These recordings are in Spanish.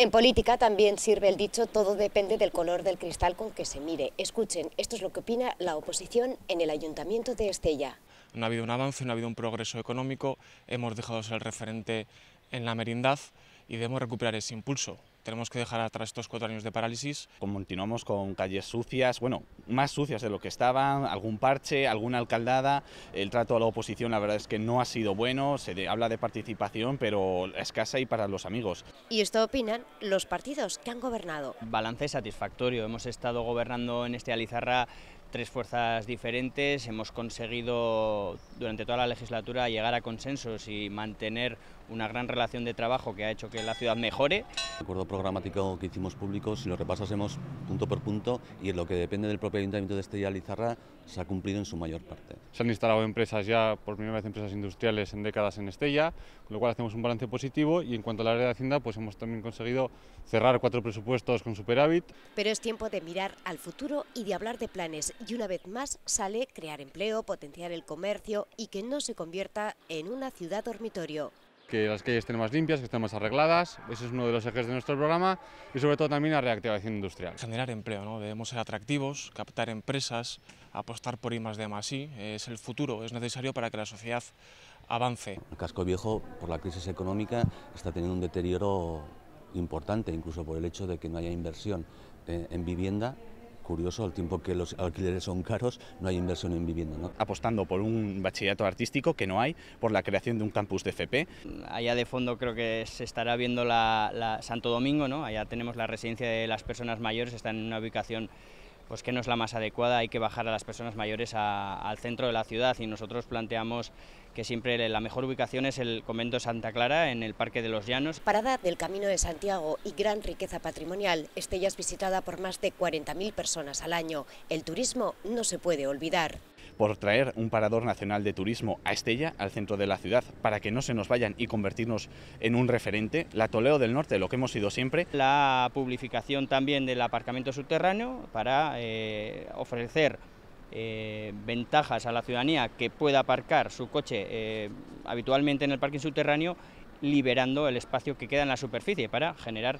En política también sirve el dicho, todo depende del color del cristal con que se mire. Escuchen, esto es lo que opina la oposición en el Ayuntamiento de Estella. No ha habido un avance, no ha habido un progreso económico, hemos dejado ser el referente en la merindad y debemos recuperar ese impulso. Tenemos que dejar atrás estos cuatro años de parálisis. Continuamos con calles sucias, bueno, más sucias de lo que estaban, algún parche, alguna alcaldada. El trato a la oposición, la verdad es que no ha sido bueno. Se habla de participación, pero escasa y para los amigos. Y esto opinan los partidos que han gobernado. Balance satisfactorio. Hemos estado gobernando en este Alizarra tres fuerzas diferentes, hemos conseguido durante toda la legislatura llegar a consensos y mantener una gran relación de trabajo que ha hecho que la ciudad mejore programático que hicimos público, si lo repasásemos punto por punto y en lo que depende del propio Ayuntamiento de Estella Lizarra se ha cumplido en su mayor parte. Se han instalado empresas ya, por primera vez empresas industriales en décadas en Estella, con lo cual hacemos un balance positivo y en cuanto a al área de Hacienda pues hemos también conseguido cerrar cuatro presupuestos con superávit. Pero es tiempo de mirar al futuro y de hablar de planes y una vez más sale crear empleo, potenciar el comercio y que no se convierta en una ciudad dormitorio que las calles estén más limpias, que estén más arregladas. Ese es uno de los ejes de nuestro programa y sobre todo también la reactivación industrial. Generar empleo, ¿no? debemos ser atractivos, captar empresas, apostar por I más de más I. Es el futuro, es necesario para que la sociedad avance. El casco viejo, por la crisis económica, está teniendo un deterioro importante, incluso por el hecho de que no haya inversión eh, en vivienda curioso, al tiempo que los alquileres son caros, no hay inversión en vivienda. Apostando por un bachillerato artístico que no hay, por la creación de un campus de FP. Allá de fondo creo que se estará viendo la, la Santo Domingo, ¿no? allá tenemos la residencia de las personas mayores, está en una ubicación pues que no es la más adecuada, hay que bajar a las personas mayores al centro de la ciudad y nosotros planteamos que siempre la mejor ubicación es el convento Santa Clara en el Parque de los Llanos. Parada del Camino de Santiago y gran riqueza patrimonial, Estella es visitada por más de 40.000 personas al año. El turismo no se puede olvidar por traer un parador nacional de turismo a Estella, al centro de la ciudad, para que no se nos vayan y convertirnos en un referente, la Toleo del Norte, lo que hemos sido siempre. La publicación también del aparcamiento subterráneo para eh, ofrecer eh, ventajas a la ciudadanía que pueda aparcar su coche eh, habitualmente en el parque subterráneo, liberando el espacio que queda en la superficie para generar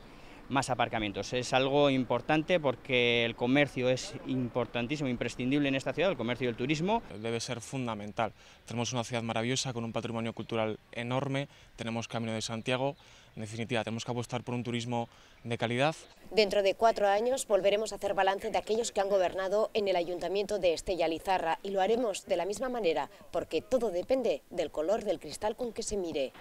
más aparcamientos. Es algo importante porque el comercio es importantísimo, imprescindible en esta ciudad, el comercio y el turismo. Debe ser fundamental. Tenemos una ciudad maravillosa con un patrimonio cultural enorme, tenemos Camino de Santiago, en definitiva, tenemos que apostar por un turismo de calidad. Dentro de cuatro años volveremos a hacer balance de aquellos que han gobernado en el ayuntamiento de Estella Lizarra y lo haremos de la misma manera, porque todo depende del color del cristal con que se mire.